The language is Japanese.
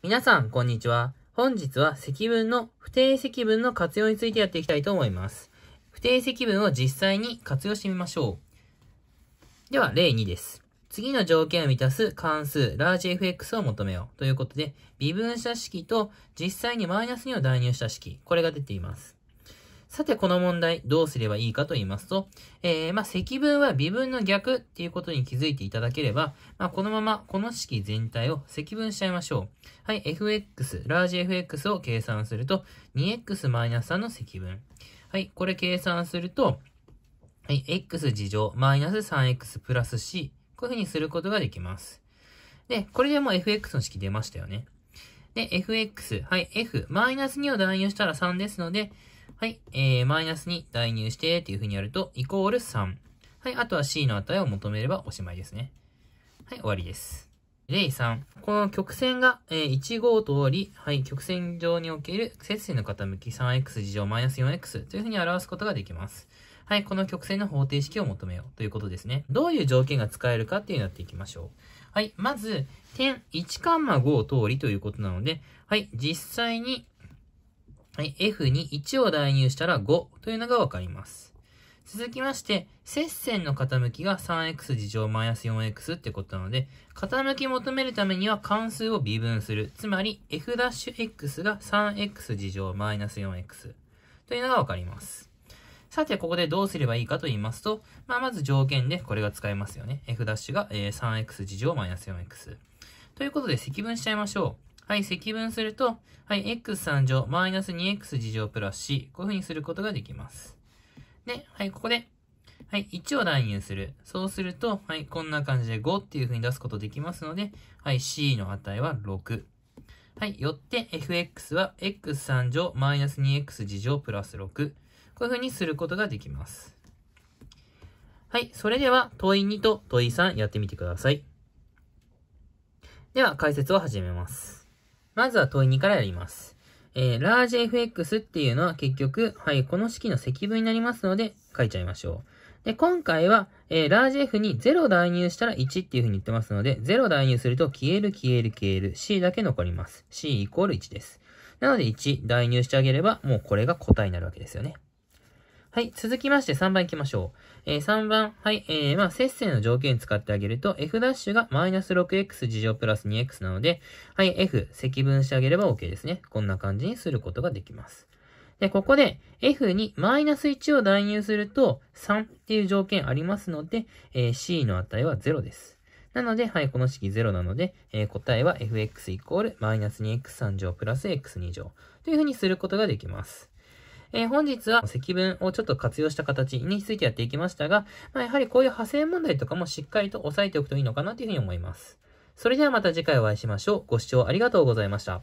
皆さん、こんにちは。本日は積分の不定積分の活用についてやっていきたいと思います。不定積分を実際に活用してみましょう。では、例2です。次の条件を満たす関数、ラージ fx を求めよう。ということで、微分した式と実際にマイナス2を代入した式、これが出ています。さて、この問題、どうすればいいかと言いますと、えー、まあ、積分は微分の逆っていうことに気づいていただければ、まあ、このままこの式全体を積分しちゃいましょう。はい、fx、ラージ fx を計算すると、2x-3 の積分。はい、これ計算すると、はい、x 事乗マイナス 3x プラス c。こういうふうにすることができます。で、これでもう fx の式出ましたよね。で、fx、はい、f、マイナス2を代入したら3ですので、はい。えー、マイナスに代入してっていうふうにやると、イコール3。はい。あとは C の値を求めればおしまいですね。はい。終わりです。例3。この曲線が、えー、1号通り、はい。曲線上における接線の傾き 3x 事乗マイナス 4x というふうに表すことができます。はい。この曲線の方程式を求めようということですね。どういう条件が使えるかっていうのをやっていきましょう。はい。まず、点1カンマ5を通りということなので、はい。実際に、はい、F に1を代入したら5というのがわかります。続きまして、接線の傾きが 3x 事乗マイナス 4x ってことなので、傾き求めるためには関数を微分する。つまり、f'x が 3x 事乗マイナス 4x というのがわかります。さて、ここでどうすればいいかと言いますと、まあ、まず条件でこれが使えますよね。f' が 3x 事乗マイナス 4x。ということで積分しちゃいましょう。はい、積分すると、はい、x3 乗マイナス 2x 事乗プラス c、こういうふうにすることができます。で、はい、ここで、はい、1を代入する。そうすると、はい、こんな感じで5っていうふうに出すことできますので、はい、c の値は6。はい、よって fx は x3 乗マイナス 2x 事乗プラス6。こういうふうにすることができます。はい、それでは問い2と問い3やってみてください。では解説を始めます。まずは問い2からやります。えー、ラージ fx っていうのは結局、はい、この式の積分になりますので、書いちゃいましょう。で、今回は、えー、ラージ f に0代入したら1っていうふうに言ってますので、0代入すると消える消える消える c だけ残ります。c イコール1です。なので1代入してあげれば、もうこれが答えになるわけですよね。はい、続きまして3番行きましょう。えー、3番、はい、えー、まあ、接線の条件使ってあげると、f' がマイナス 6x 事乗プラス 2x なので、はい、f 積分してあげれば OK ですね。こんな感じにすることができます。で、ここで f にマイナス1を代入すると3っていう条件ありますので、えー、c の値は0です。なので、はい、この式0なので、えー、答えは fx イコールマイナス 2x3 乗プラス x2 乗というふうにすることができます。えー、本日は積分をちょっと活用した形についてやっていきましたが、まあ、やはりこういう派生問題とかもしっかりと押さえておくといいのかなというふうに思います。それではまた次回お会いしましょう。ご視聴ありがとうございました。